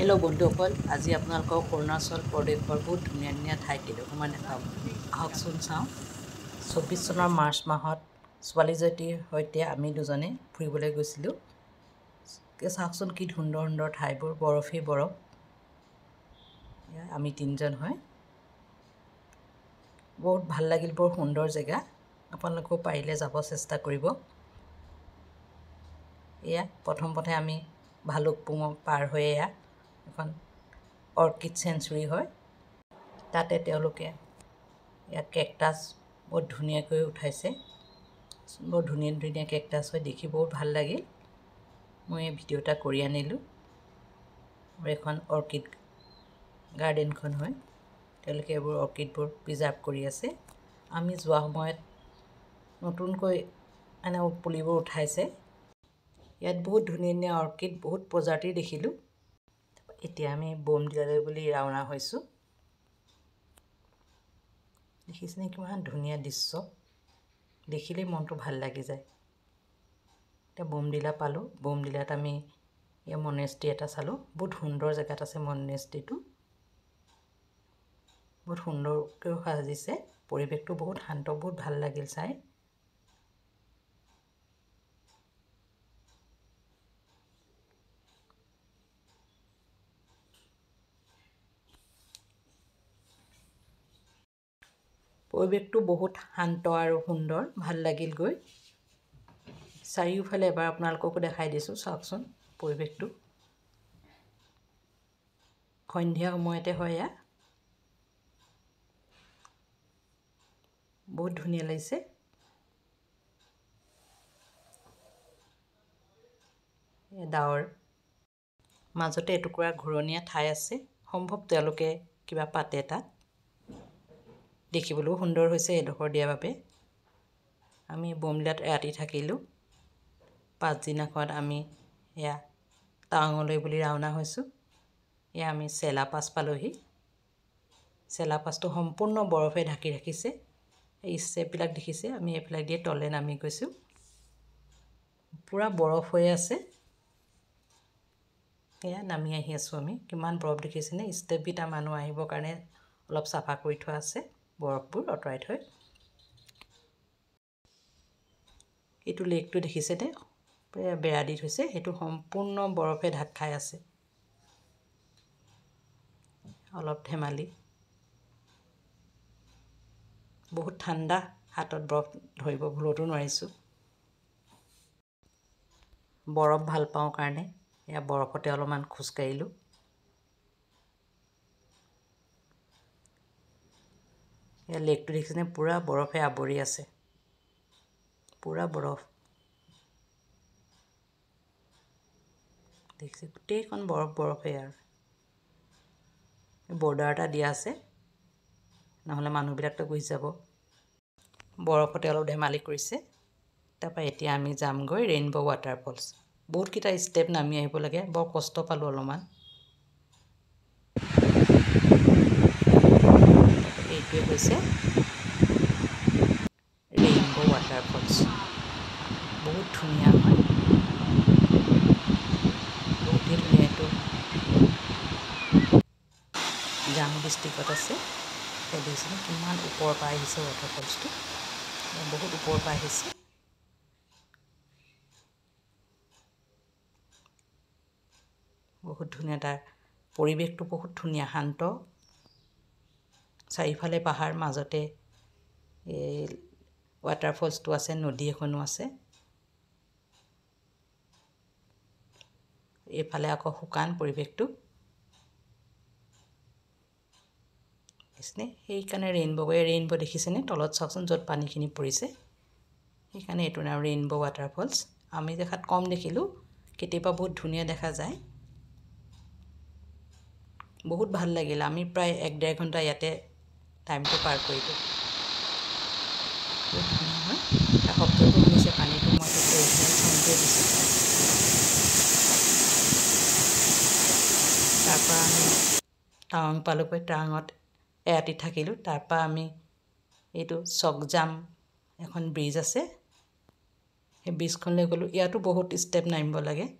hello' বন্ধুসকল আজি আপোনালোকক অৰুণাচল প্ৰদেশৰ বহুত ধুনীয়া ধুনীয়া ঠাই কেইডোখৰমান দেখাম আহকচোন চাওঁ চৌব্বিছ চনৰ মাৰ্চ মাহত ছোৱালীজনীৰ সৈতে আমি দুজনে ফুৰিবলৈ গৈছিলোঁ চাওকচোন কি সুন্দৰ সুন্দৰ ঠাইবোৰ বৰফেই বৰফ আমি তিনিজন হয় বহুত ভাল লাগিল বৰ সুন্দৰ জেগা আপোনালোকেও পাৰিলে যাব চেষ্টা কৰিব এয়া প্ৰথম প্ৰথমে আমি ভালুকপুঙক পাৰ হৈ এয়া এখন অৰ্কিড চেঞ্চুৰী হয় তাতে তেওঁলোকে ইয়াত কেকটাছ বৰ ধুনীয়াকৈ উঠাইছে বৰ ধুনীয়া ধুনীয়া কেকটাছ হয় দেখি বহুত ভাল লাগিল মই এই ভিডিঅ' এটা কৰি আনিলোঁ আৰু এখন অৰ্কিড গাৰ্ডেনখন হয় তেওঁলোকে এইবোৰ অৰ্কিডবোৰ প্ৰিজাৰ্ভ কৰি আছে আমি যোৱা সময়ত নতুনকৈ এনে পুলিবোৰ উঠাইছে ইয়াত বহুত ধুনীয়া ধুনীয়া অৰ্কিড বহুত প্ৰজাতিৰ দেখিলোঁ এতিয়া আমি বোমদিয়ালৈ বুলি ৰাওনা হৈছোঁ দেখিছেনে কিমান ধুনীয়া দৃশ্য দেখিলেই মনটো ভাল লাগি যায় এতিয়া বোমদিলা পালোঁ বোমদিলাত আমি এই মনেষ্ট্ৰী এটা চালোঁ বহুত সুন্দৰ জেগাত আছে মনেষ্ট্ৰীটো বহুত সুন্দৰকৈ সাজিছে পৰিৱেশটো বহুত শান্ত বহুত ভাল লাগিল চাই পৰিৱেশটো বহুত শান্ত আৰু সুন্দৰ ভাল লাগিল গৈ চাৰিওফালে এবাৰ আপোনালোককো দেখাই দিছোঁ চাওকচোন পৰিৱেশটো সন্ধিয়া সময়তে হয় এয়া বহুত ধুনীয়া লাগিছে ডাৱৰ মাজতে এটুকুৰা ঘূৰণীয়া ঠাই আছে সম্ভৱ তেওঁলোকে কিবা পাতে তাত দেখিবলৈও সুন্দৰ হৈছে এডোখৰ দিয়াৰ বাবে আমি বমলীয়াত ৰাতি থাকিলোঁ পাছদিনাখনত আমি এয়া টাৱাঙলৈ বুলি ৰাওনা হৈছোঁ এয়া আমি চেলা পাছ পালোহি চেলা পাছটো সম্পূৰ্ণ বৰফে ঢাকি ৰাখিছে এই ষ্টেপবিলাক দেখিছে আমি এইবিলাক দিয়ে তলে নামি গৈছোঁ পূৰা বৰফ হৈ আছে এয়া নামি আহি আছোঁ আমি কিমান বৰফ দেখিছেনে ষ্টেপ মানুহ আহিবৰ কাৰণে অলপ চাফা কৰি থোৱা আছে বৰফবোৰ আঁতৰাই থৈ এইটো লেকটো দেখিছে যে বেৰা দি থৈছে সেইটো সম্পূৰ্ণ বৰফে ঢাক খাই আছে অলপ ধেমালি বহুত ঠাণ্ডা হাতত বৰফ ধৰিব ভুলতো নোৱাৰিছোঁ বৰফ ভাল পাওঁ কাৰণে এয়া বৰফতে অলপমান খোজকাঢ়িলোঁ এয়া লেকটো দেখিছেনে পূৰা বৰফে আৱৰি আছে পূৰা বৰফ দেখিছে গোটেইখন বৰফ বৰফে আৰু বৰ্ডাৰ এটা দিয়া আছে নহ'লে মানুহবিলাকতো গুচি যাব বৰফতে অলপ ধেমালি কৰিছে তাৰপৰা এতিয়া আমি যামগৈ ৰেইনব' ৱাটাৰফলছ বহুতকেইটা ষ্টেপ নামি আহিব লাগে বৰ কষ্ট পালোঁ অলপমান এইটোৱে হৈছে ৰেইনব' ৱাটাৰফলছ বহুত ধুনীয়া হয় বহুতেই ধুনীয়া এইটো জাম ডিষ্ট্ৰিক্টত আছে দেখিছেনে কিমান ওপৰৰ পৰা আহিছে ৱাটাৰফলছটো বহুত ওপৰৰ পৰা আহিছে বহুত ধুনীয়া তাৰ পৰিৱেশটো বহুত ধুনীয়া শান্ত চাৰিওফালে পাহাৰ মাজতে এই ৱাটাৰফলছটো আছে নদী এখনো আছে এইফালে আকৌ শুকান পৰিৱেশটো বুজিছেনে সেইকাৰণে ৰেইনব'গৈ ৰেইনব' দেখিছেনে তলত চাওকচোন য'ত পানীখিনি পৰিছে সেইকাৰণে এইটো নাম ৰেইনব' ৱাটাৰফলছ আমি দেখাত কম দেখিলোঁ কেতিয়াবা বহুত ধুনীয়া দেখা যায় বহুত ভাল লাগিল আমি প্ৰায় এক ডেৰ ঘণ্টা ইয়াতে টাইমটো পাৰ কৰি দিওঁ নহয় শব্দটো শুনিছে পানীটো মই চমকৈ দিছোঁ তাৰপৰা আমি টাৱাং পালোঁগৈ টাৱাঙত এৰাতি থাকিলোঁ তাৰপৰা আমি এইটো চকজাম এখন ব্ৰিজ আছে সেই ব্ৰিজখনলৈ গ'লোঁ ইয়াতো বহুত ষ্টেপ নামিব লাগে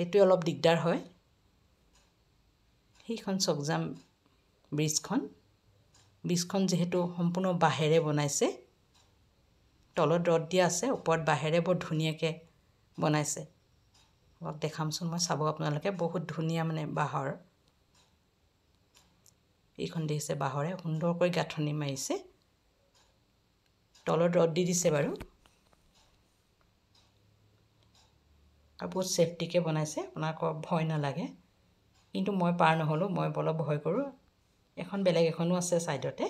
এইটোৱে অলপ দিগদাৰ হয় সেইখন চকজাম ব্ৰিজখন বীজখন যিহেতু সম্পূৰ্ণ বাঁহেৰে বনাইছে তলত ৰদ দিয়া আছে ওপৰত বাঁহেৰে বৰ ধুনীয়াকৈ বনাইছে দেখামচোন মই চাব আপোনালোকে বহুত ধুনীয়া মানে বাঁহৰ এইখন দেখিছে বাঁহৰে সুন্দৰকৈ গাঁথনি মাৰিছে তলত ৰদ দি দিছে বাৰু আৰু বহুত ছেফটিকৈ বনাইছে আপোনাক ভয় নালাগে কিন্তু মই পাৰ নহ'লোঁ মই অলপ ভয় কৰোঁ এখন বেলেগ এখনো আছে ছাইডতে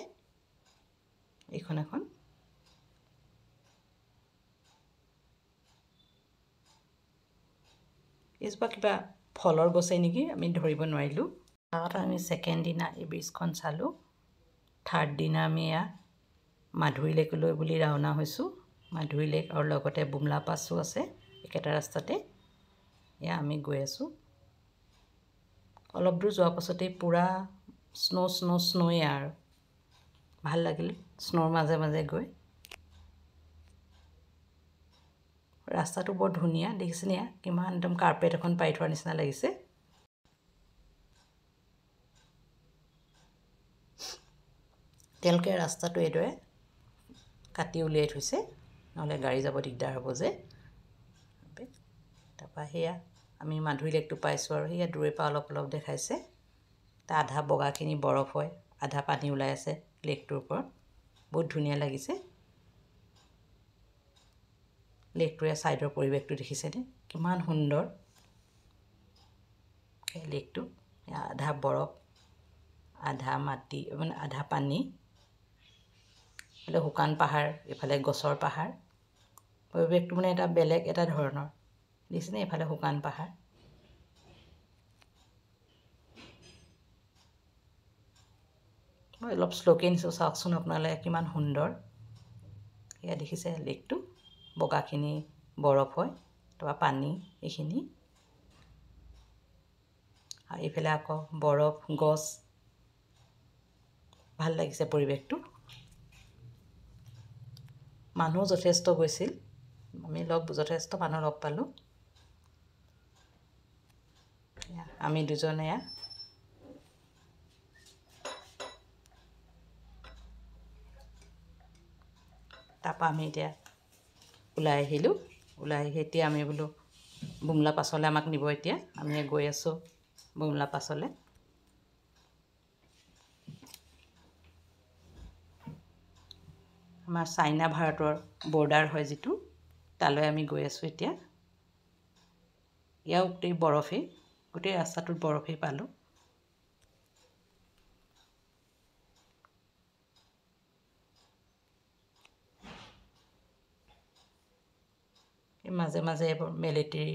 এইখন এখন এইজোপা কিবা ফলৰ গছে নেকি আমি ধৰিব নোৱাৰিলোঁ তাত আমি ছেকেণ্ড দিনা এই ব্ৰীজখন চালোঁ থাৰ্ড দিনা আমি এয়া মাধুৰী লেকলৈ বুলি ৰাওনা হৈছোঁ মাধুৰী লেক আৰু লগতে বুমলা পাছো আছে একেটা ৰাস্তাতে এয়া আমি গৈ আছোঁ অলপ দূৰ যোৱাৰ পাছতেই পূৰা স্ন' স্ন' স্ন'য়ে আৰু ভাল লাগিল স্ন'ৰ মাজে মাজে গৈ ৰাস্তাটো বৰ ধুনীয়া দেখিছে নে কিমান একদম কাৰ্পেট এখন পাৰি থোৱাৰ নিচিনা লাগিছে তেওঁলোকে ৰাস্তাটো এইদৰে কাটি উলিয়াই থৈছে নহ'লে গাড়ী যাব দিগদাৰ হ'ব যে তাৰপৰা সেয়া আমি মাধুৰী লেকটো পাইছোঁ আৰু সেয়া দূৰৈৰ পৰা অলপ অলপ দেখাইছে তাৰ আধা বগাখিনি বৰফ হয় আধা পানী ওলাই আছে লেকটোৰ ওপৰত বহুত ধুনীয়া লাগিছে লেকটোৰে ছাইডৰ পৰিৱেশটো দেখিছেনে কিমান সুন্দৰ এই লেকটো আধা বৰফ আধা মাটি মানে আধা পানী এইফালে শুকান পাহাৰ এইফালে গছৰ পাহাৰ পৰিৱেশটো মানে এটা বেলেগ এটা ধৰণৰ দেখিছেনে এইফালে শুকান পাহাৰ অলপ শ্লোকে নিছোঁ চাওকচোন আপোনালোকে কিমান সুন্দৰ এয়া দেখিছে লেকটো বগাখিনি বৰফ হয় তাৰপৰা পানী এইখিনি আৰু এইফালে আকৌ বৰফ গছ ভাল লাগিছে পৰিৱেশটো মানুহ যথেষ্ট গৈছিল আমি লগ যথেষ্ট মানুহ লগ পালোঁ আমি দুজনে এয়া তাৰপৰা আমি এতিয়া ওলাই আহিলোঁ ওলাই আহি এতিয়া আমি বোলো বুমলা পাছলৈ আমাক নিব এতিয়া আমি গৈ আছোঁ বুমলা পাছলৈ আমাৰ চাইনা ভাৰতৰ বৰ্ডাৰ হয় যিটো তালৈ আমি গৈ আছোঁ এতিয়া ইয়াও গোটেই বৰফেই গোটেই ৰাস্তাটোত বৰফেই পালোঁ মাজে মাজে মেলেটিৰ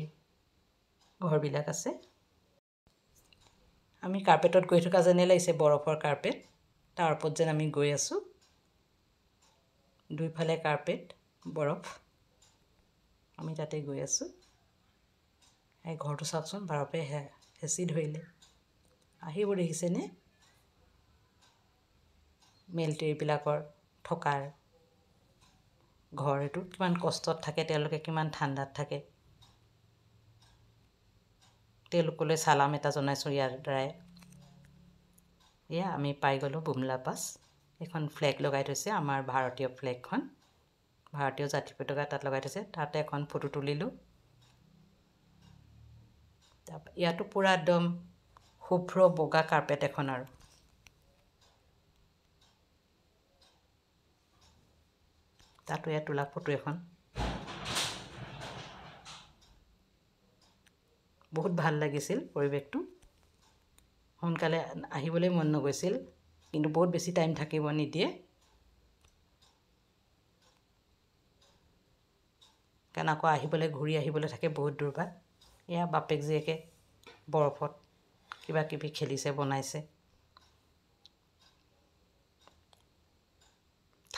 ঘৰবিলাক আছে আমি কাৰ্পেটত গৈ থকা যেনে লাগিছে বৰফৰ কাৰ্পেট তাৰ ওপৰত যেন আমি গৈ আছোঁ দুইফালে কাৰ্পেট বৰফ আমি তাতে গৈ আছোঁ এই ঘৰটো চাওকচোন বৰফে হেঁচি ধৰিলে আহিব দেখিছেনে মিলিটেৰীবিলাকৰ থকাৰ ঘৰ এইটো কিমান কষ্টত থাকে তেওঁলোকে কিমান ঠাণ্ডাত থাকে তেওঁলোকলৈ চালাম এটা জনাইছোঁ ইয়াৰ দ্বাৰাই এয়া আমি পাই গ'লোঁ বুমলা পাছ এখন ফ্লেগ লগাই থৈছে আমাৰ ভাৰতীয় ফ্লেগখন ভাৰতীয় জাতি পতাকা তাত লগাই থৈছে তাতে এখন ফটো তুলিলোঁ তাৰপৰা ইয়াতো পূৰা একদম শুভ্ৰ বগা কাৰ্পেট এখন আৰু তাতো এয়া তোলা ফটো এখন বহুত ভাল লাগিছিল পৰিৱেশটো সোনকালে আহিবলৈ মন নগৈছিল কিন্তু বহুত বেছি টাইম থাকিব নিদিয়ে কাৰণ আকৌ আহিবলৈ ঘূৰি আহিবলৈ থাকে বহুত দূৰ পৰা এয়া বাপেক জীয়েকে বৰফত কিবাকিবি খেলিছে বনাইছে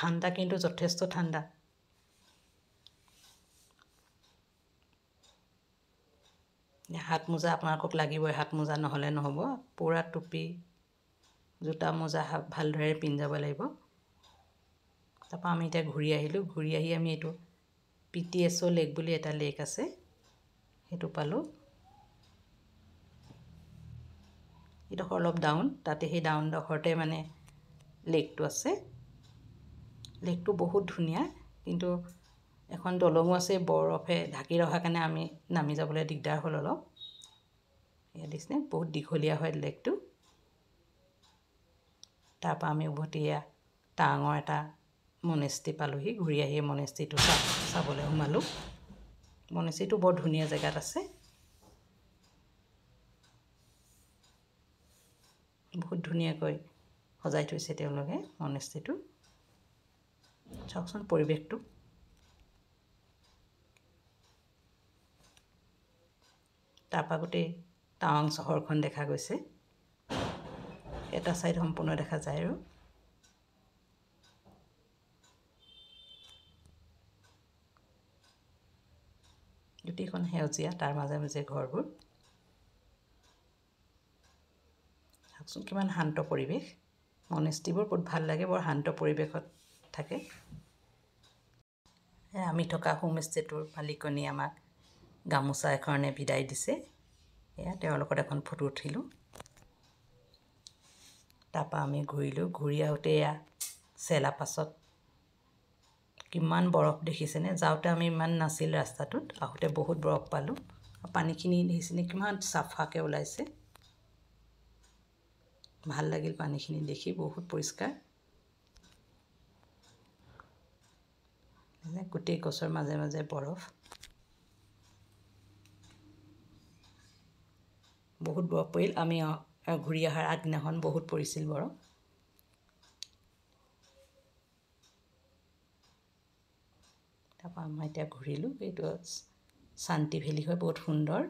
ঠাণ্ডা কিন্তু যথেষ্ট ঠাণ্ডা হাত মোজা আপোনালোকক লাগিবই হাত মোজা নহ'লে নহ'ব পুৰা টুপি জোতা মোজা ভালদৰে পিন্ধাব লাগিব তাৰপৰা আমি এতিয়া ঘূৰি আহিলোঁ ঘূৰি আহি আমি এইটো P T S O' lake বুলি এটা লেক আছে সেইটো পালোঁ এইডোখৰ অলপ ডাউন তাতে সেই ডাউনডোখৰতে মানে লেকটো আছে লেকটো বহুত ধুনীয়া কিন্তু এখন দলঙো আছে বৰফে ঢাকি ৰখাৰ কাৰণে আমি নামি যাবলৈ দিগদাৰ হ'ল অলপ এয়া দিছিলে বহুত দীঘলীয়া হয় লেকটো তাৰপৰা আমি উভতি এয়া টাঙৰ এটা মনেষ্ট্ৰী পালোহি ঘূৰি আহি মনেষ্ট্ৰীটো চাবলৈ সোমালোঁ মনেষ্ট্ৰীটো বৰ ধুনীয়া জেগাত আছে বহুত ধুনীয়াকৈ সজাই থৈছে তেওঁলোকে মনেষ্ট্ৰীটো চাওকচোন পৰিৱেশটো তাৰপৰা গোটেই টাৱাং চহৰখন দেখা গৈছে এটা ছাইড সম্পূৰ্ণ দেখা যায় আৰু গোটেইখন সেউজীয়া তাৰ মাজে মাজে ঘৰবোৰ চাওকচোন কিমান শান্ত পৰিৱেশ মনেষ্টিবোৰ বহুত ভাল লাগে বৰ শান্ত পৰিৱেশত থাকে আমি থকা হোমষ্টেটোৰ মালিকনী আমাক গামোচা এখনে বিদায় দিছে এয়া তেওঁৰ লগত এখন ফটো উঠিলোঁ তাৰপৰা আমি ঘূৰিলোঁ ঘূৰি আহোঁতে এয়া চেলা পাছত কিমান বৰফ দেখিছেনে যাওঁতে আমি ইমান নাছিল ৰাস্তাটোত আহোঁতে বহুত বৰফ পালোঁ পানীখিনি দেখিছেনে কিমান চাফাকৈ ওলাইছে ভাল লাগিল পানীখিনি দেখি বহুত পৰিষ্কাৰ মানে গোটেই গছৰ মাজে মাজে বৰফ বহুত বৰফ পৰিল আমি ঘূৰি অহাৰ আগদিনাখন বহুত পৰিছিল বৰফ তাৰপৰা আমাৰ এতিয়া ঘূৰিলোঁ এইটো শান্তি ভেলী হয় বহুত সুন্দৰ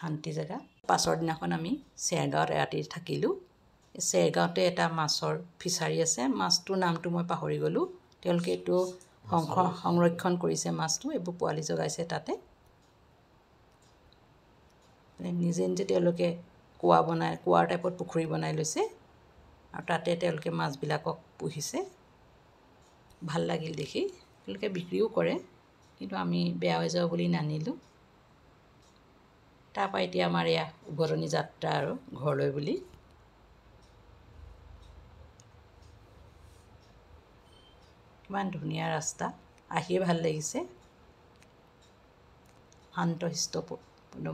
শান্তি জেগা পাছৰ দিনাখন আমি চেৰগাঁৱত ৰাতি থাকিলোঁ চেৰগাঁৱতে এটা মাছৰ ফিচাৰী আছে মাছটোৰ নামটো মই পাহৰি গ'লোঁ তেওঁলোকে এইটো সংৰক্ষণ কৰিছে মাছটো এইবোৰ পোৱালি জগাইছে তাতে নিজে নিজে তেওঁলোকে কুঁৱা বনাই কুঁৱাৰ টাইপত পুখুৰী বনাই লৈছে আৰু তাতে তেওঁলোকে মাছবিলাকক পুহিছে ভাল লাগিল দেখি তেওঁলোকে বিক্ৰীও কৰে কিন্তু আমি বেয়া হৈ যাওঁ বুলি নানিলোঁ তাৰপৰা এতিয়া আমাৰ এয়া উভতনি যাত্ৰা আৰু ঘৰলৈ বুলি ইমান ধুনীয়া ৰাস্তা আহি ভাল লাগিছে শান্ত শিষ্ট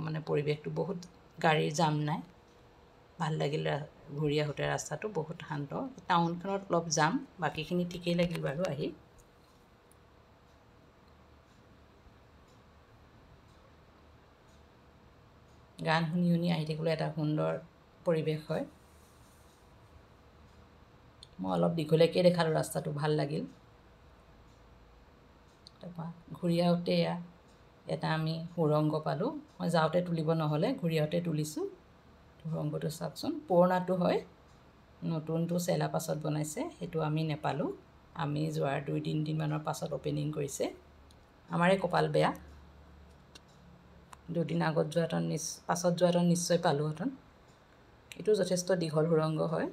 মানে পৰিৱেশটো বহুত গাড়ীৰ জাম নাই ভাল লাগিল ঘূৰি আহোঁতে ৰাস্তাটো বহুত শান্ত টাউনখনত অলপ জাম বাকীখিনি ঠিকেই লাগিল বাৰু আহি গান শুনি শুনি আহি থাকিবলৈ এটা সুন্দৰ পৰিৱেশ হয় মই অলপ দীঘলীয়াকৈ দেখালোঁ ৰাস্তাটো ভাল লাগিল তাৰপৰা ঘূৰি আহোঁতে এয়া এটা আমি সুৰংগ পালোঁ মই যাওঁতে তুলিব নহ'লে ঘূৰি আহোঁতে তুলিছোঁ সুৰংগটো চাওকচোন পুৰণাটো হয় নতুনটো চেলা পাছত বনাইছে সেইটো আমি নেপালোঁ আমি যোৱাৰ দুই তিনিদিনমানৰ পাছত অ'পেনিং কৰিছে আমাৰে কপাল বেয়া দুদিন আগত যোৱাহেঁতেন নিশ্চ পাছত যোৱাহেঁতেন নিশ্চয় পালোঁহেঁতেন এইটো যথেষ্ট দীঘল সুৰংগ হয়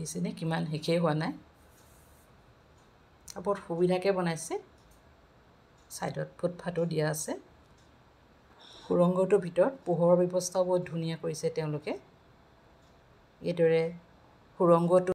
দিছেনে কিমান শেষেই হোৱা নাই বৰ সুবিধাকৈ বনাইছে ছাইডত ফুটফাটো দিয়া আছে সুৰংগটোৰ ভিতৰত পোহৰৰ ব্যৱস্থাও বহুত ধুনীয়া কৰিছে তেওঁলোকে এইদৰে সুৰংগটো